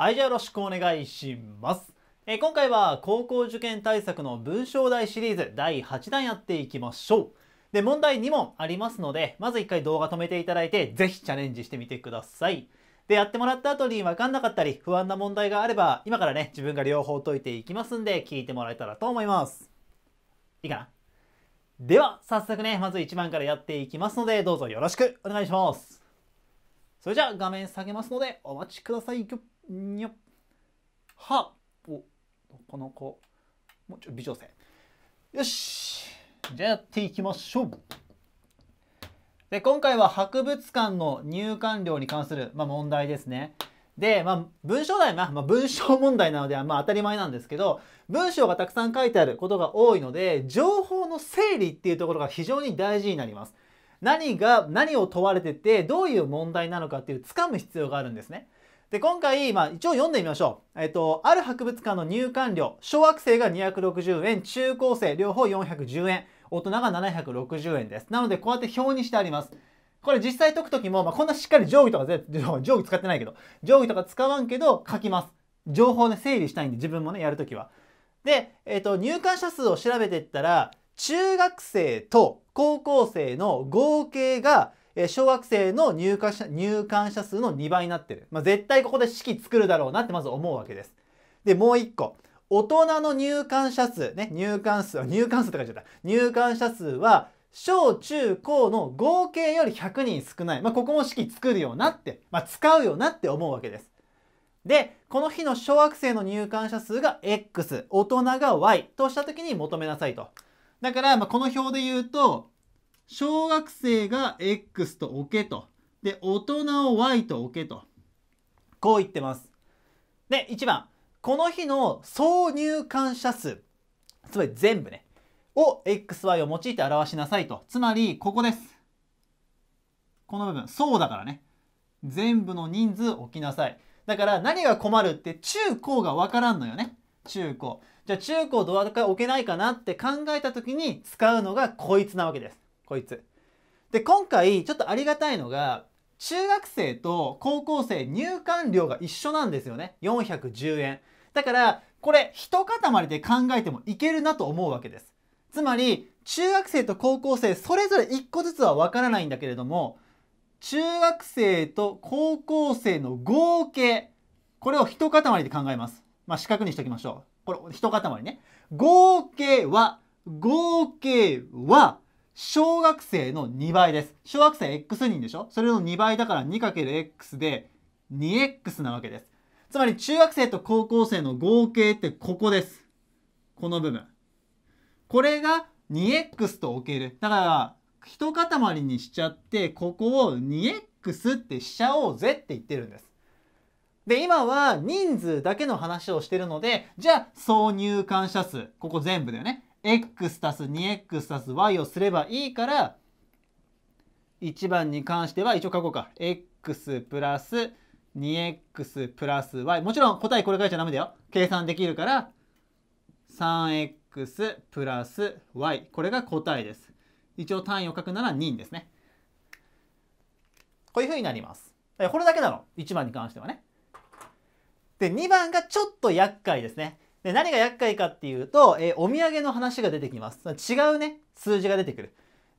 はい、じゃあよろしくお願いします。え今回は高校受験対策の文章題シリーズ第8弾やっていきましょう。で、問題2問ありますので、まず1回動画止めていただいて、是非チャレンジしてみてください。で、やってもらった後に分かんなかったり、不安な問題があれば、今からね、自分が両方解いていきますんで、聞いてもらえたらと思います。いいかなでは、早速ね、まず1番からやっていきますので、どうぞよろしくお願いします。それじゃあ、画面下げますので、お待ちください。にょはおこの子もうちょ微調整よしじゃあやっていきましょうで今回は博物館の入館料に関する、まあ、問題ですねで、まあ、文章題、まあ、文章問題なのでは、まあ、当たり前なんですけど、文章がたくさん書いてあることが多いので、情報の整理っていうところが非常に大事になります。何が、何を問われてて、どういう問題なのかっていう、つかむ必要があるんですね。で、今回、まあ、一応読んでみましょう。えっと、ある博物館の入館料、小学生が260円、中高生両方410円、大人が760円です。なので、こうやって表にしてあります。これ実際解くときも、まあ、こんなしっかり定規とか、定規使ってないけど、定規とか使わんけど書きます。情報ね、整理したいんで、自分もね、やるときは。で、えっと、入館者数を調べていったら、中学生と高校生の合計がえ小学生の入荷者入館者数の2倍になってる、まあ、絶対ここで式作るだろうなってまず思うわけですでもう1個大人の入館者数ね入館数は入館数とか書いちゃった入館者数は小中高の合計より100人少ない、まあ、ここも式作るよなって、まあ、使うよなって思うわけですでこの日の小学生の入館者数が X 大人が Y とした時に求めなさいとだから、まあ、この表で言うと小学生が X と置けと。で、大人を Y と置けと。こう言ってます。で、1番。この日の総入館者数。つまり全部ね。を XY を用いて表しなさいと。つまり、ここです。この部分。そうだからね。全部の人数置きなさい。だから何が困るって中高が分からんのよね。中高。じゃあ中高どうやって置けないかなって考えた時に使うのがこいつなわけです。こいつ。で今回ちょっとありがたいのが中学生と高校生入館料が一緒なんですよね410円だからこれ一塊で考えてもいけるなと思うわけですつまり中学生と高校生それぞれ1個ずつはわからないんだけれども中学生と高校生の合計これを一塊で考えますまあ四角にしておきましょうこれ一塊ね合計は合計は小学生の2倍です。小学生 x 人でしょそれの2倍だから 2×x で 2x なわけです。つまり中学生と高校生の合計ってここです。この部分。これが 2x と置ける。だから一塊にしちゃってここを 2x ってしちゃおうぜって言ってるんです。で今は人数だけの話をしてるのでじゃあ挿入感謝数ここ全部だよね x たす 2x たす y をすればいいから1番に関しては一応書こうか x プラス 2x プラス y もちろん答えこれ書いちゃダメだよ計算できるから 3x プラス y これが答えです一応単位を書くなら2ですねこういうふうになりますこれだけなの1番に関してはねで2番がちょっと厄介ですねで何が厄介かっていうと、えー、お土産の話が出てきます違うね数字が出てくる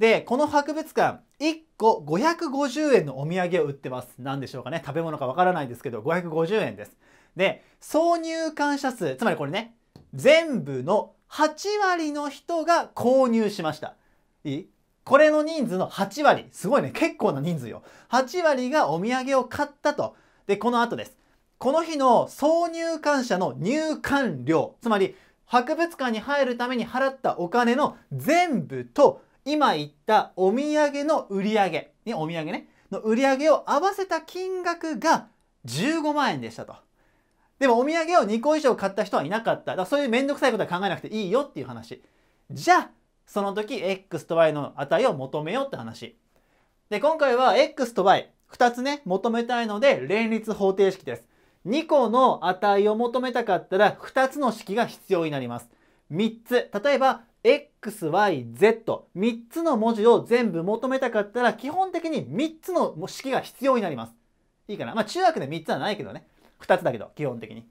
でこの博物館1個550円のお土産を売ってます何でしょうかね食べ物かわからないですけど550円ですで挿入感謝数つまりこれね全部の8割の人が購入しましたいいこれの人数の8割すごいね結構な人数よ8割がお土産を買ったとでこの後ですこの日の挿入館者の入館料、つまり博物館に入るために払ったお金の全部と、今言ったお土産の売り上げ、ね、お土産ね、の売り上げを合わせた金額が15万円でしたと。でもお土産を2個以上買った人はいなかった。だからそういうめんどくさいことは考えなくていいよっていう話。じゃあ、その時 X と Y の値を求めようって話。で、今回は X と Y、2つね、求めたいので、連立方程式です。2個の値を求めたかったら2つの式が必要になります。3つ。例えば、xyz。3つの文字を全部求めたかったら、基本的に3つの式が必要になります。いいかなまあ、中学で3つはないけどね。2つだけど、基本的に。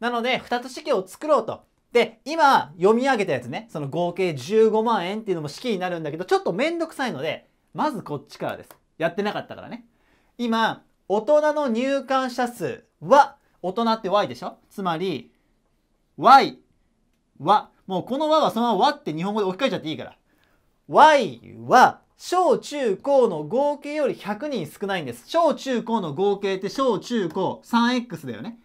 なので、2つ式を作ろうと。で、今読み上げたやつね、その合計15万円っていうのも式になるんだけど、ちょっとめんどくさいので、まずこっちからです。やってなかったからね。今、大人の入館者数は、大人って y でしょつまり、y は、もうこの和はそのまま和って日本語で置き換えちゃっていいから。y は、小中高の合計より100人少ないんです。小中高の合計って小中高 3x だよね。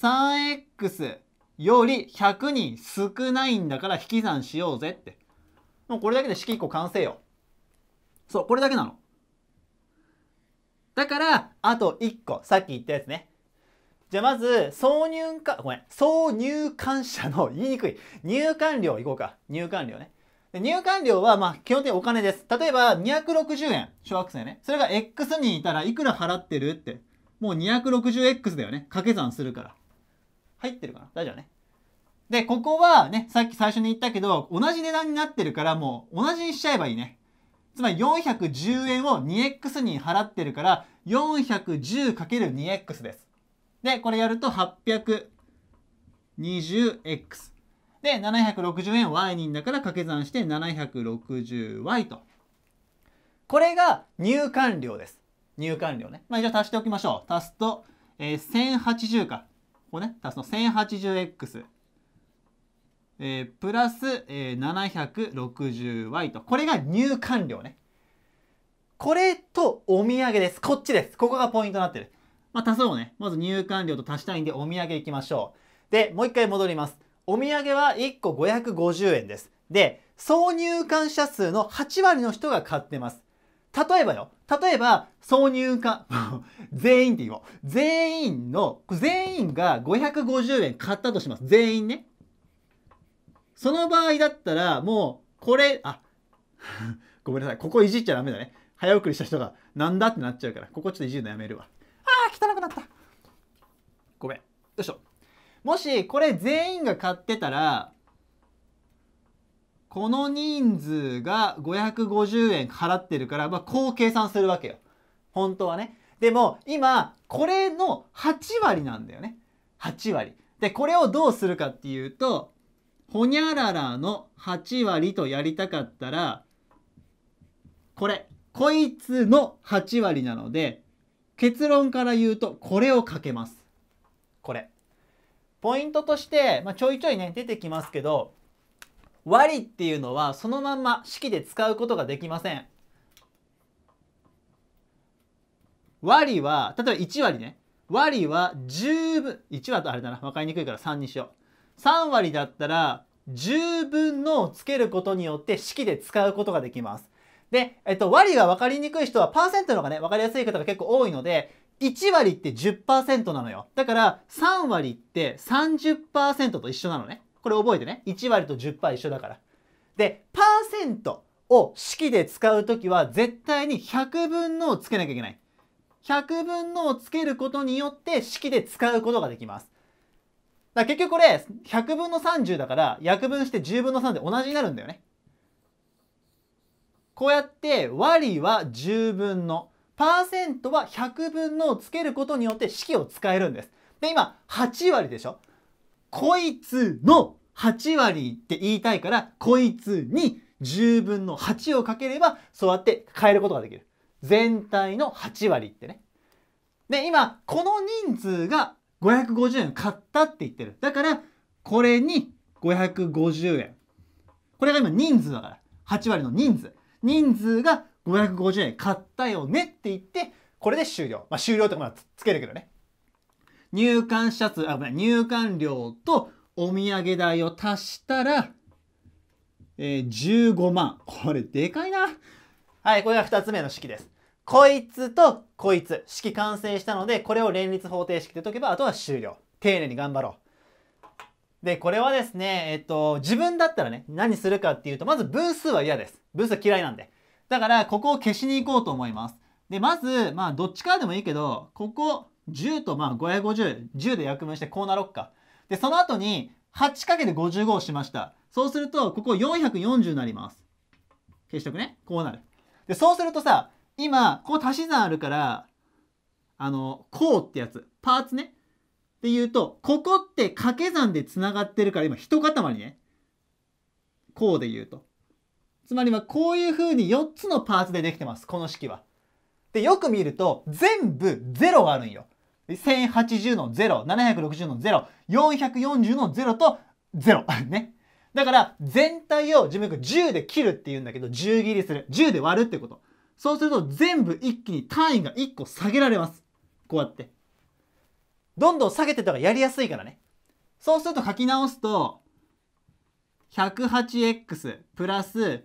3x より100人少ないんだから引き算しようぜって。もうこれだけで式1個完成よ。そう、これだけなの。だから、あと1個、さっき言ったやつね。じゃあまず、挿入か、ごめん、挿入感謝の言いにくい。入館料いこうか。入館料ね。入館料は、まあ、基本的にお金です。例えば、260円。小学生ね。それが X 人いたらいくら払ってるって。もう 260X だよね。掛け算するから。入ってるかな大丈夫ね。で、ここはね、さっき最初に言ったけど、同じ値段になってるから、もう同じにしちゃえばいいね。つまり410円を 2X に払ってるから、410×2X です。で、これやると 820x。で、760円 y 人だから掛け算して 760y と。これが入館料です。入館料ね。まあ一応足しておきましょう。足すと、えー、1080か。ここね、足すの 1080x。えー、プラス、えー、760y と。これが入館料ね。これとお土産です。こっちです。ここがポイントになってる。まあ、足そうね。まず入館料と足したいんでお土産行きましょう。で、もう一回戻ります。お土産は1個550円です。で、総入館者数の8割の人が買ってます。例えばよ。例えば、挿入館、全員って言おう。全員の、全員が550円買ったとします。全員ね。その場合だったら、もう、これ、あ、ごめんなさい。ここいじっちゃダメだね。早送りした人が、なんだってなっちゃうから、ここちょっといじるのやめるわ。汚くなったごめんよいしょもしこれ全員が買ってたらこの人数が550円払ってるから、まあ、こう計算するわけよ本当はねでも今これの8割なんだよね8割でこれをどうするかっていうとほにゃららの8割とやりたかったらこれこいつの8割なので結論から言うとこれをかけます。これ。ポイントとして、まあ、ちょいちょいね出てきますけど割っていうのはそのまま式で使うことができません。割は例えば1割ね割は10分1割とあれだな分かりにくいから3にしよう3割だったら10分のをつけることによって式で使うことができますで、えっと、割が分かりにくい人は、パーセントの方がね、分かりやすい方が結構多いので、1割って10%なのよ。だから、3割って30%と一緒なのね。これ覚えてね。1割と10%一緒だから。で、パーセントを式で使うときは、絶対に100分のをつけなきゃいけない。100分のをつけることによって式で使うことができます。だ結局これ、100分の30だから、約分して10分の3で同じになるんだよね。こうやって割は10分のパーセントは100分のをつけることによって式を使えるんです。で今8割でしょこいつの8割って言いたいからこいつに10分の8をかければそうやって変えることができる。全体の8割ってね。で今この人数が550円買ったって言ってる。だからこれに550円。これが今人数だから。8割の人数。人数が550円買ったよねって言って、これで終了。まあ、終了とかまあつけるけどね。入館者数、あ、ごめん、入館料とお土産代を足したら、えー、15万。これでかいな。はい、これが2つ目の式です。こいつとこいつ。式完成したので、これを連立方程式で解けば、あとは終了。丁寧に頑張ろう。で、これはですね、えっと、自分だったらね、何するかっていうと、まず分数は嫌です。分数嫌いなんで。だから、ここを消しに行こうと思います。で、まず、まあ、どっちからでもいいけど、ここ10とまあ550、10で約分してこうなろっか。で、その後に 8×55 をしました。そうすると、ここ440になります。消しとくね。こうなる。で、そうするとさ、今、こう足し算あるから、あの、こうってやつ、パーツね。で言うと、ここって掛け算でつながってるから、今、一塊ね。こうで言うと。つまりは、こういう風に4つのパーツでできてます、この式は。で、よく見ると、全部0があるんよ。1080の0、760の0、440の0と0。ね。だから、全体を自分が10で切るって言うんだけど、10切りする。10で割るってこと。そうすると、全部一気に単位が1個下げられます。こうやって。どんどん下げてた方がやりやすいからね。そうすると書き直すと、108x プラス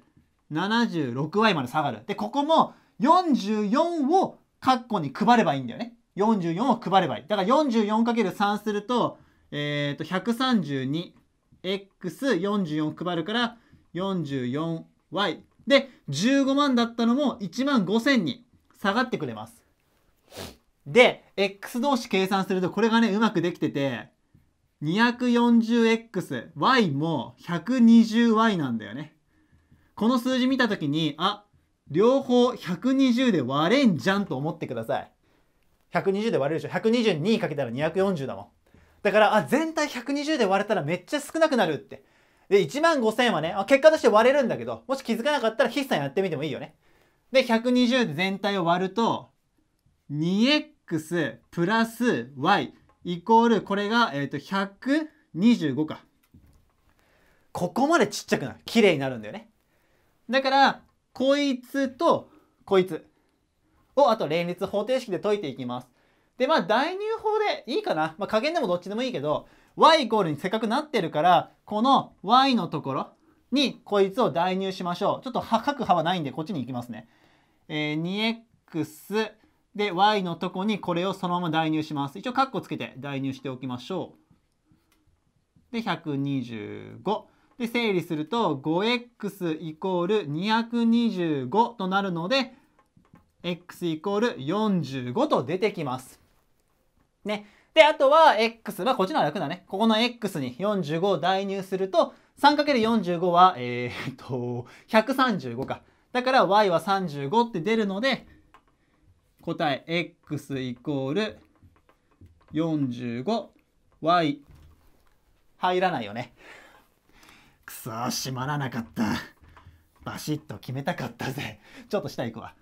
76y まで下がる。で、ここも44を括弧に配ればいいんだよね。44を配ればいい。だから 44×3 すると、えっ、ー、と、132x44 配るから 44y。で、15万だったのも1万5000に下がってくれます。で、x 同士計算するとこれがね、うまくできてて、240x、y も 120y なんだよね。この数字見たときに、あ、両方120で割れんじゃんと思ってください。120で割れるでしょ。122かけたら240だもん。だから、あ、全体120で割れたらめっちゃ少なくなるって。で、1万5000円はね、結果として割れるんだけど、もし気づかなかったら筆算やってみてもいいよね。で、120で全体を割ると、2x x プラス y イコールこれが、えーと、125かここまでちっちゃくなる綺麗になるんだよねだからこいつとこいつをあと連立方程式で解いていきますでまあ代入法でいいかな、まあ、加減でもどっちでもいいけど y イコールにせっかくなってるからこの y のところにこいつを代入しましょうちょっと書く幅ないんでこっちに行きますね、えー、2x で、y のとこにこれをそのまま代入します。一応カッコつけて代入しておきましょう。で、125。で、整理すると 5x イコール225となるので、x イコール45と出てきます。ね。で、あとは x がこっちの方が楽だね。ここの x に45を代入すると、3×45 は、えー、っと、135か。だから y は35って出るので、答え x イコール 45y 入らないよねくそ閉まらなかったバシッと決めたかったぜちょっと下行くわ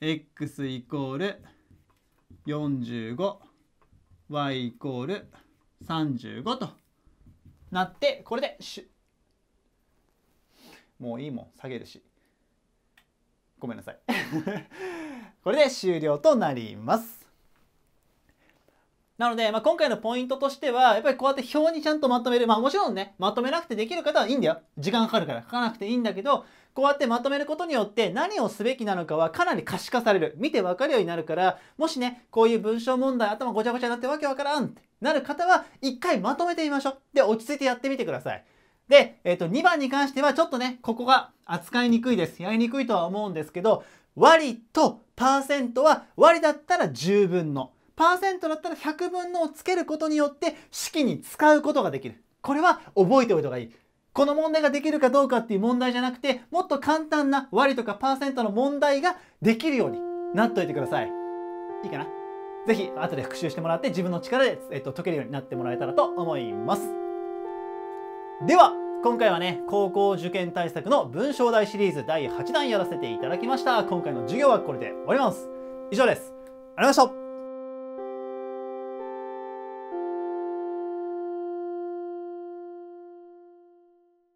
x イコール 45y イコール35となってこれでしゅもういいもん下げるし。ごめんなさい これで終了となりますなので、まあ、今回のポイントとしては、やっぱりこうやって表にちゃんとまとめる。まあもちろんね、まとめなくてできる方はいいんだよ。時間かかるから書かなくていいんだけど、こうやってまとめることによって何をすべきなのかはかなり可視化される。見てわかるようになるから、もしね、こういう文章問題頭ごちゃごちゃになってわけわからんってなる方は、一回まとめてみましょう。で、落ち着いてやってみてください。で、えっ、ー、と、2番に関してはちょっとね、ここが扱いにくいです。やりにくいとは思うんですけど、割とパーセントは割だったら10分の、パーセントだったら100分のをつけることによって式に使うことができる。これは覚えておいた方がいい。この問題ができるかどうかっていう問題じゃなくて、もっと簡単な割とかパーセントの問題ができるようになっといてください。いいかなぜひ後で復習してもらって自分の力で、えっと、解けるようになってもらえたらと思います。では今回はね高校受験対策の文章題シリーズ第8弾やらせていただきました今回の授業はこれで終わります以上ですありがとうございました